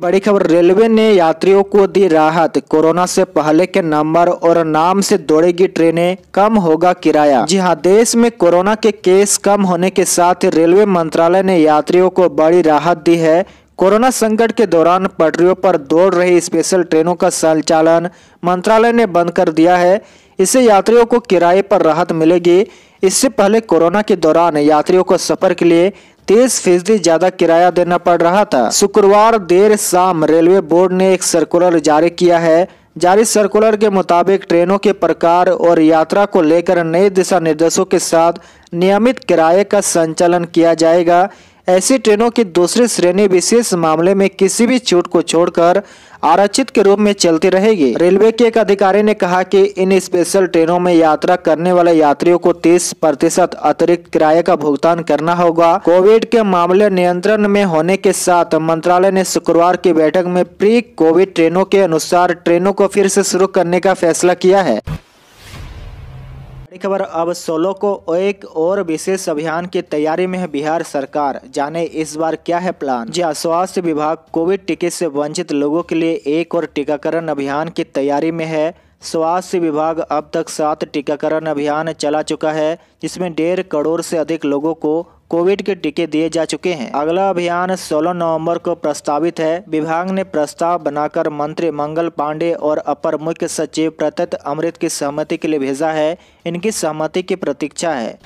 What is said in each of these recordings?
बड़ी खबर रेलवे ने यात्रियों को दी राहत कोरोना से पहले के नंबर और नाम से दौड़ेगी ट्रेनें कम होगा किराया जी हाँ देश में कोरोना के केस कम होने के साथ रेलवे मंत्रालय ने यात्रियों को बड़ी राहत दी है कोरोना संकट के दौरान पटरियों पर दौड़ रही स्पेशल ट्रेनों का संचालन मंत्रालय ने बंद कर दिया है इससे यात्रियों को किराए पर राहत मिलेगी इससे पहले कोरोना के दौरान यात्रियों को सफर के लिए तेईस फीसदी ज्यादा किराया देना पड़ रहा था शुक्रवार देर शाम रेलवे बोर्ड ने एक सर्कुलर जारी किया है जारी सर्कुलर के मुताबिक ट्रेनों के प्रकार और यात्रा को लेकर नए दिशा निर्देशों के साथ नियमित किराए का संचालन किया जाएगा ऐसी ट्रेनों की दूसरी श्रेणी विशेष मामले में किसी भी छूट को छोड़कर आरक्षित के रूप में चलती रहेगी रेलवे के एक अधिकारी ने कहा कि इन स्पेशल ट्रेनों में यात्रा करने वाले यात्रियों को 30 प्रतिशत अतिरिक्त किराए का भुगतान करना होगा कोविड के मामले नियंत्रण में होने के साथ मंत्रालय ने शुक्रवार की बैठक में प्री कोविड ट्रेनों के अनुसार ट्रेनों को फिर से शुरू करने का फैसला किया है खबर अब सोलो को एक और विशेष अभियान की तैयारी में है बिहार सरकार जाने इस बार क्या है प्लान जी हाँ, स्वास्थ्य विभाग कोविड टीके से वंचित लोगों के लिए एक और टीकाकरण अभियान की तैयारी में है स्वास्थ्य विभाग अब तक सात टीकाकरण अभियान चला चुका है जिसमें डेढ़ करोड़ से अधिक लोगों को कोविड के टीके दिए जा चुके हैं अगला अभियान 16 नवंबर को प्रस्तावित है विभाग ने प्रस्ताव बनाकर मंत्री मंगल पांडे और अपर मुख्य सचिव प्रत्यत अमृत की सहमति के लिए भेजा है इनकी सहमति की प्रतीक्षा है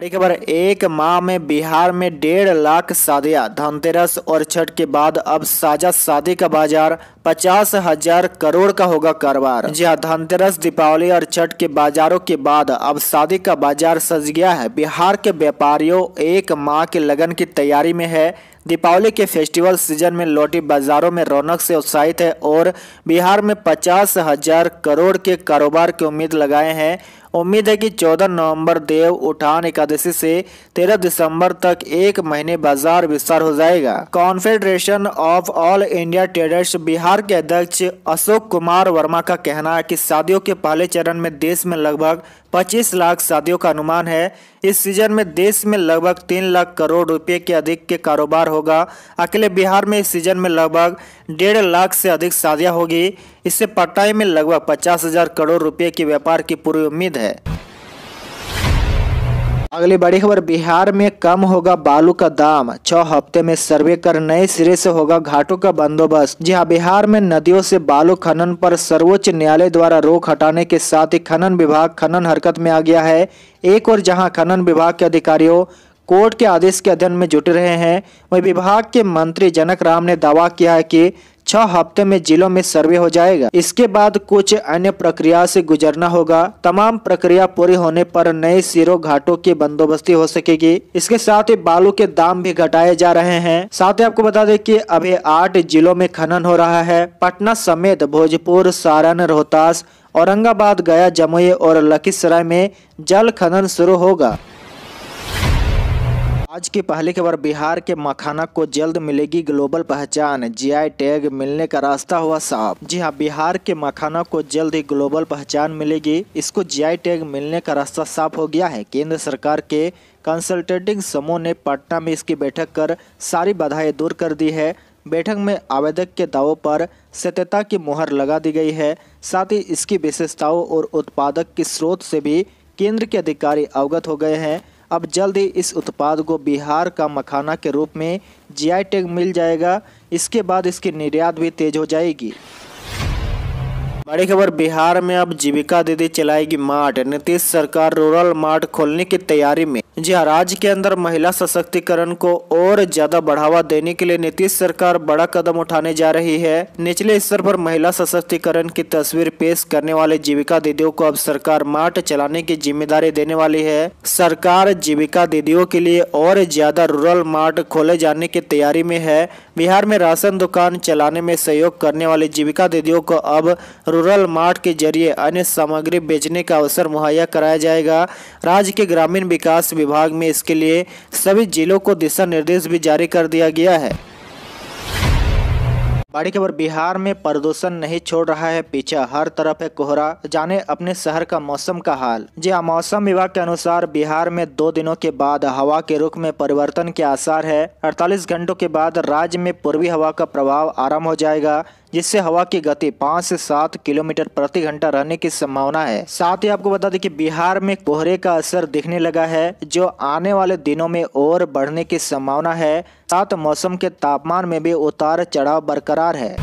बड़ी खबर एक माह में बिहार में डेढ़ लाख शादियां धनतेरस और छठ के बाद अब साझा शादी का बाजार पचास हजार करोड़ का होगा कारोबार जी हाँ धनतेरस दीपावली और छठ के बाजारों के बाद अब शादी का बाजार सज गया है बिहार के व्यापारियों एक माह के लगन की तैयारी में है दीपावली के फेस्टिवल सीजन में लौटी बाजारों में रौनक से उत्साहित है और बिहार में पचास हजार करोड़ के कारोबार की उम्मीद लगाए हैं उम्मीद है कि 14 नवंबर देव उठान एकादशी से 13 दिसंबर तक एक महीने बाजार विस्तार हो जाएगा confederation of all India traders Bihar के अध्यक्ष अशोक कुमार वर्मा का कहना है कि शादियों के पहले चरण में देश में लगभग 25 लाख शादियों का अनुमान है इस सीजन में देश में लगभग तीन लाख करोड़ रुपए के अधिक के कारोबार होगा अकेले बिहार में इस सीजन में लगभग डेढ़ लाख से अधिक शादियां होगी इससे पटाई में लगभग पचास हजार करोड़ रुपए के व्यापार की पूरी उम्मीद है अगली बड़ी खबर बिहार में कम होगा बालू का दाम छह हफ्ते में सर्वे कर नए सिरे से होगा घाटों का बंदोबस्त जी हाँ बिहार में नदियों से बालू खनन पर सर्वोच्च न्यायालय द्वारा रोक हटाने के साथ ही खनन विभाग खनन हरकत में आ गया है एक और जहां खनन विभाग के अधिकारियों कोर्ट के आदेश के अध्ययन में जुट रहे हैं वही विभाग के मंत्री जनक राम ने दावा किया है कि छह हफ्ते में जिलों में सर्वे हो जाएगा इसके बाद कुछ अन्य प्रक्रिया से गुजरना होगा तमाम प्रक्रिया पूरी होने पर नए सिरो घाटों की बंदोबस्ती हो सकेगी इसके साथ ही बालू के दाम भी घटाए जा रहे हैं साथ ही आपको बता दें कि अभी आठ जिलों में खनन हो रहा है पटना समेत भोजपुर सारण रोहतास औरंगाबाद गया जमुई और लखीसराय में जल खनन शुरू होगा आज की पहली खबर बिहार के मखाना को जल्द मिलेगी ग्लोबल पहचान जीआई टैग मिलने का रास्ता हुआ साफ जी हाँ बिहार के मखाना को जल्द ही ग्लोबल पहचान मिलेगी इसको जीआई टैग मिलने का रास्ता साफ हो गया है केंद्र सरकार के कंसल्टेटिंग समूह ने पटना में इसकी बैठक कर सारी बाधाएं दूर कर दी है बैठक में आवेदक के दावों पर सत्यता की मुहर लगा दी गई है साथ ही इसकी विशेषताओं और उत्पादक के स्रोत से भी केंद्र के अधिकारी अवगत हो गए हैं अब जल्द ही इस उत्पाद को बिहार का मखाना के रूप में जीआई टैग मिल जाएगा इसके बाद इसकी निर्यात भी तेज़ हो जाएगी बड़ी खबर बिहार में अब जीविका दीदी चलाएगी मार्ट नीतीश सरकार रूरल मार्ट खोलने की तैयारी में जी हाँ राज्य के अंदर महिला सशक्तिकरण को और ज्यादा बढ़ावा देने के लिए नीतीश सरकार बड़ा कदम उठाने जा रही है निचले स्तर पर महिला सशक्तिकरण की तस्वीर पेश करने वाले जीविका दीदियों को अब सरकार मार्ट चलाने की जिम्मेदारी देने वाली है सरकार जीविका दीदियों के लिए और ज्यादा रूरल मार्ट खोले जाने की तैयारी में है बिहार में राशन दुकान चलाने में सहयोग करने वाले जीविका दीदियों को अब रूरल मार्ट के जरिए अन्य सामग्री बेचने का अवसर मुहैया कराया जाएगा राज्य के ग्रामीण विकास विभाग में इसके लिए सभी जिलों को दिशा निर्देश भी जारी कर दिया गया है बड़ी खबर बिहार में प्रदूषण नहीं छोड़ रहा है पीछा हर तरफ है कोहरा जाने अपने शहर का मौसम का हाल जी हाँ मौसम विभाग के अनुसार बिहार में दो दिनों के बाद हवा के रुख में परिवर्तन के आसार है अड़तालीस घंटों के बाद राज्य में पूर्वी हवा का प्रभाव आरम्भ हो जाएगा जिससे हवा की गति पाँच से सात किलोमीटर प्रति घंटा रहने की संभावना है साथ ही आपको बता दें कि बिहार में कोहरे का असर दिखने लगा है जो आने वाले दिनों में और बढ़ने की संभावना है साथ मौसम के तापमान में भी उतार चढ़ाव बरकरार है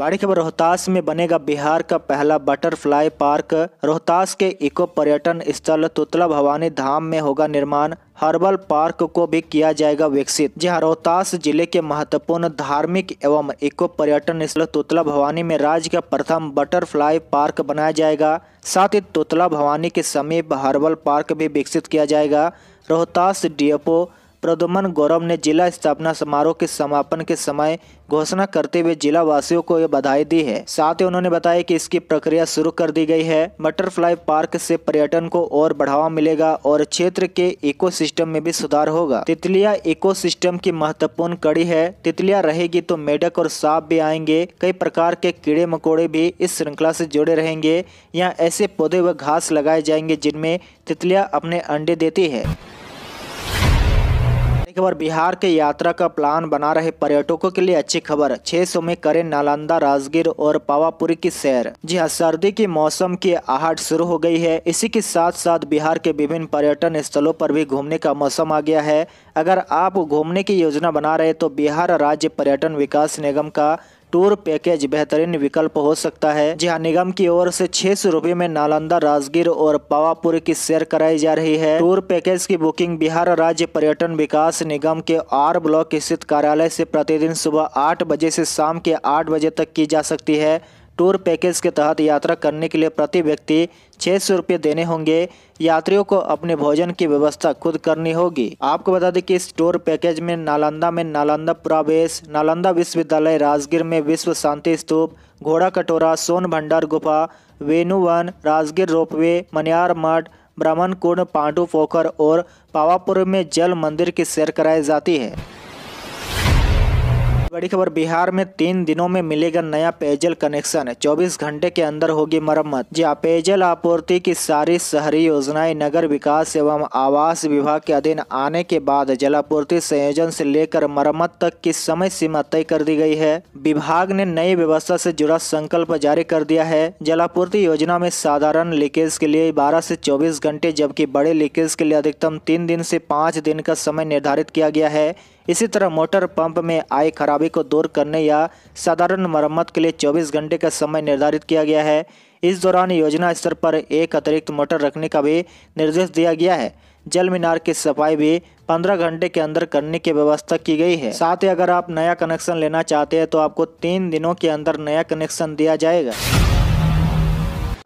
बड़ी खबर रोहतास में बनेगा बिहार का पहला बटरफ्लाई पार्क रोहतास के इको पर्यटन स्थल तुतला भवानी धाम में होगा निर्माण हर्बल पार्क को भी किया जाएगा विकसित जहां रोहतास जिले के महत्वपूर्ण धार्मिक एवं इको पर्यटन स्थल तुतला भवानी में राज्य का प्रथम बटरफ्लाई पार्क बनाया जाएगा साथ ही तुतला भवानी के समीप हर्बल पार्क भी विकसित किया जाएगा रोहतास डीएपो प्रदुमन गौरव ने जिला स्थापना समारोह के समापन के समय घोषणा करते हुए जिला वासियों को यह बधाई दी है साथ ही उन्होंने बताया कि इसकी प्रक्रिया शुरू कर दी गई है बटरफ्लाई पार्क से पर्यटन को और बढ़ावा मिलेगा और क्षेत्र के इकोसिस्टम में भी सुधार होगा तितलिया इकोसिस्टम की महत्वपूर्ण कड़ी है तितलिया रहेगी तो मेढक और सांप भी आएंगे कई प्रकार के कीड़े मकोड़े भी इस श्रृंखला से जुड़े रहेंगे यहाँ ऐसे पौधे व घास लगाए जाएंगे जिनमें तितलिया अपने अंडे देती है बड़ी खबर बिहार के यात्रा का प्लान बना रहे पर्यटकों के लिए अच्छी खबर छह सौ में करें नालंदा राजगीर और पावापुरी की सैर जी हाँ सर्दी के मौसम की आहट शुरू हो गई है इसी के साथ साथ बिहार के विभिन्न पर्यटन स्थलों पर भी घूमने का मौसम आ गया है अगर आप घूमने की योजना बना रहे तो बिहार राज्य पर्यटन विकास निगम का टूर पैकेज बेहतरीन विकल्प हो सकता है जहां निगम की ओर से छह सौ रूपए में नालंदा राजगीर और पावापुर की सैर कराई जा रही है टूर पैकेज की बुकिंग बिहार राज्य पर्यटन विकास निगम के आर ब्लॉक स्थित कार्यालय से प्रतिदिन सुबह आठ बजे से शाम के आठ बजे तक की जा सकती है टूर पैकेज के तहत यात्रा करने के लिए प्रति व्यक्ति छः सौ रुपये देने होंगे यात्रियों को अपने भोजन की व्यवस्था खुद करनी होगी आपको बता दें कि इस टूर पैकेज में नालंदा में नालंदा प्रावेश नालंदा विश्वविद्यालय राजगीर में विश्व शांति स्तूप घोड़ा कटोरा सोन भंडार गुफा वेणुवन राजगीर रोपवे मनियार मठ ब्राह्मण कुंड पांडू पोखर और पावापुर में जल मंदिर की सैर कराई जाती है बड़ी खबर बिहार में तीन दिनों में मिलेगा नया पेयजल कनेक्शन 24 घंटे के अंदर होगी मरम्मत जहाँ पेयजल आपूर्ति की सारी शहरी योजनाएं नगर विकास एवं आवास विभाग के अधीन आने के बाद जलापूर्ति संयोजन से लेकर मरम्मत तक की समय सीमा तय कर दी गई है विभाग ने नई व्यवस्था से जुड़ा संकल्प जारी कर दिया है जलापूर्ति योजना में साधारण लीकेज के लिए बारह से चौबीस घंटे जबकि बड़े लीकेज के लिए अधिकतम तीन दिन से पाँच दिन का समय निर्धारित किया गया है इसी तरह मोटर पंप में आई खराबी को दूर करने या साधारण मरम्मत के लिए 24 घंटे का समय निर्धारित किया गया है इस दौरान योजना स्तर पर एक अतिरिक्त मोटर रखने का भी निर्देश दिया गया है जल मीनार की सफाई भी 15 घंटे के अंदर करने की व्यवस्था की गई है साथ ही अगर आप नया कनेक्शन लेना चाहते हैं तो आपको तीन दिनों के अंदर नया कनेक्शन दिया जाएगा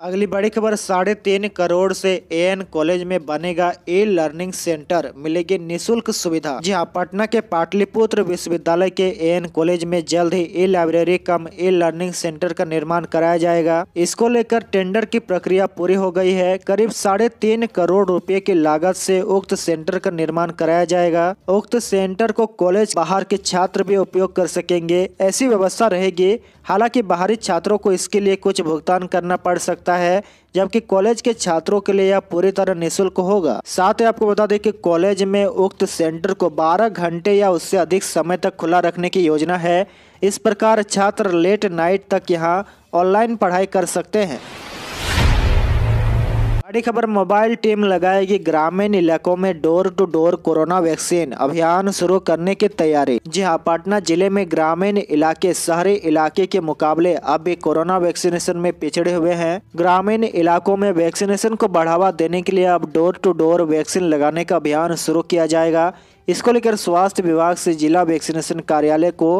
अगली बड़ी खबर साढ़े तीन करोड़ से एएन कॉलेज में बनेगा ई लर्निंग सेंटर मिलेगी निशुल्क सुविधा जी हाँ पटना के पाटलिपुत्र विश्वविद्यालय के एएन कॉलेज में जल्द ही E library cum E learning centre का निर्माण कराया जाएगा इसको लेकर टेंडर की प्रक्रिया पूरी हो गई है करीब साढ़े तीन करोड़ रुपए की लागत से उक्त सेंटर का निर्माण कराया जाएगा उक्त सेंटर को कॉलेज बाहर के छात्र भी उपयोग कर सकेंगे ऐसी व्यवस्था रहेगी हालांकि बाहरी छात्रों को इसके लिए कुछ भुगतान करना पड़ सकता है जबकि कॉलेज के छात्रों के लिए यह पूरी तरह निःशुल्क होगा साथ ही आपको बता दें कि कॉलेज में उक्त सेंटर को 12 घंटे या उससे अधिक समय तक खुला रखने की योजना है इस प्रकार छात्र लेट नाइट तक यहाँ ऑनलाइन पढ़ाई कर सकते हैं बड़ी खबर मोबाइल टीम लगाएगी ग्रामीण इलाकों में door to door corona vaccine अभियान शुरू करने की तैयारी जी हाँ पटना जिले में ग्रामीण इलाके शहरी इलाके के मुकाबले अब भी कोरोना वैक्सीनेशन में पिछड़े हुए हैं ग्रामीण इलाकों में वैक्सीनेशन को बढ़ावा देने के लिए अब डोर टू डोर वैक्सीन लगाने का अभियान शुरू किया जाएगा इसको लेकर स्वास्थ्य विभाग से जिला वैक्सीनेशन कार्यालय को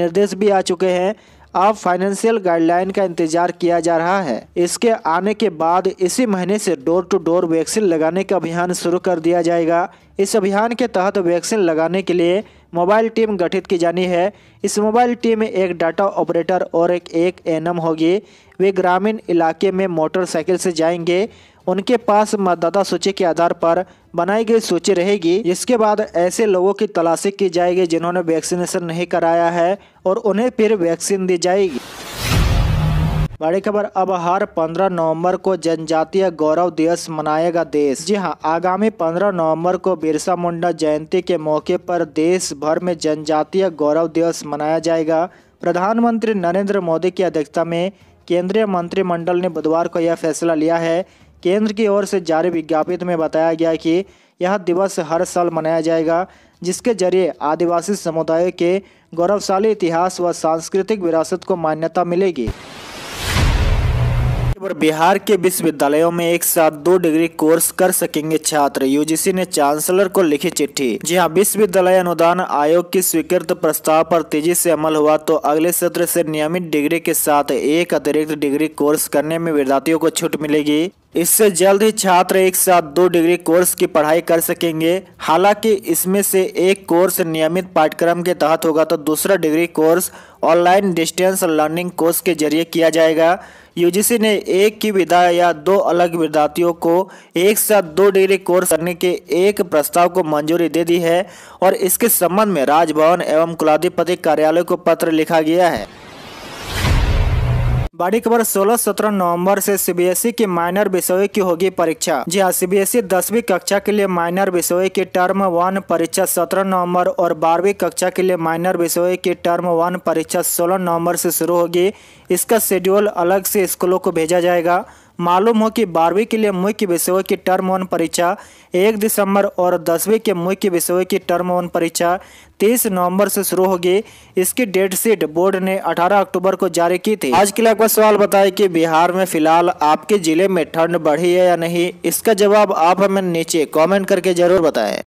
निर्देश भी आ चुके हैं अब फाइनेंशियल गाइडलाइन का इंतजार किया जा रहा है इसके आने के बाद इसी महीने से डोर टू डोर वैक्सीन लगाने का अभियान शुरू कर दिया जाएगा इस अभियान के तहत वैक्सीन लगाने के लिए मोबाइल टीम गठित की जानी है इस मोबाइल टीम में एक डाटा ऑपरेटर और एक एक एनएम होगी वे ग्रामीण इलाके में मोटरसाइकिल से जाएंगे उनके पास मतदाता सूची के आधार पर बनाई गई सूची रहेगी इसके बाद ऐसे लोगों की तलाशी की जाएगी जिन्होंने वैक्सीनेशन नहीं कराया है और उन्हें फिर वैक्सीन दी जाएगी बड़ी खबर अब हर 15 नवंबर को जनजातीय गौरव दिवस मनाएगा देश जी हां आगामी 15 नवंबर को बिरसा मुंडा जयंती के मौके पर देश भर में जनजातीय गौरव दिवस मनाया जाएगा प्रधानमंत्री नरेंद्र मोदी की अध्यक्षता में केंद्रीय मंत्रिमंडल ने बुधवार को यह फैसला लिया है केंद्र की ओर से जारी विज्ञापित में बताया गया कि यह दिवस हर साल मनाया जाएगा जिसके जरिए आदिवासी समुदाय के गौरवशाली इतिहास व सांस्कृतिक विरासत को मान्यता मिलेगी और बिहार के विश्वविद्यालयों में एक साथ दो डिग्री कोर्स कर सकेंगे छात्र यूजीसी ने चांसलर को लिखी चिट्ठी जी हाँ विश्वविद्यालय अनुदान आयोग की स्वीकृत प्रस्ताव पर तेजी से अमल हुआ तो अगले सत्र से नियमित डिग्री के साथ एक अतिरिक्त डिग्री कोर्स करने में विद्यार्थियों को छूट मिलेगी इससे जल्द ही छात्र एक साथ दो डिग्री कोर्स की पढ़ाई कर सकेंगे हालांकि इसमें से एक कोर्स नियमित पाठ्यक्रम के तहत होगा तो दूसरा degree course online distance learning course के जरिए किया जाएगा यूजीसी ने एक की विधा या दो अलग विद्यार्थियों को एक साथ दो डिग्री कोर्स करने के एक प्रस्ताव को मंजूरी दे दी है और इसके संबंध में राजभवन एवं कुलाधिपति कार्यालय को पत्र लिखा गया है बड़ी खबर 16-17 नवंबर से सीबीएसई e की माइनर विषयों की होगी परीक्षा जी हाँ सीबीएसई e दसवीं कक्षा के लिए माइनर विषयों की टर्म वन परीक्षा 17 नवंबर और बारहवीं कक्षा के लिए माइनर विषयों की टर्म वन परीक्षा 16 नवंबर से शुरू होगी इसका शेड्यूल अलग से स्कूलों को भेजा जाएगा मालूम हो कि बारहवीं के लिए मुख्य विषयों की टर्म वन परीक्षा एक दिसंबर और दसवीं के मुख्य विषयों की टर्म वन परीक्षा तीस नवंबर से शुरू होगी इसकी डेट शीट बोर्ड ने 18 अक्टूबर को जारी की थी आज के लिए आपका सवाल बताए कि बिहार में फिलहाल आपके जिले में ठंड बढ़ी है या नहीं इसका जवाब आप हमें नीचे कॉमेंट करके जरूर बताएं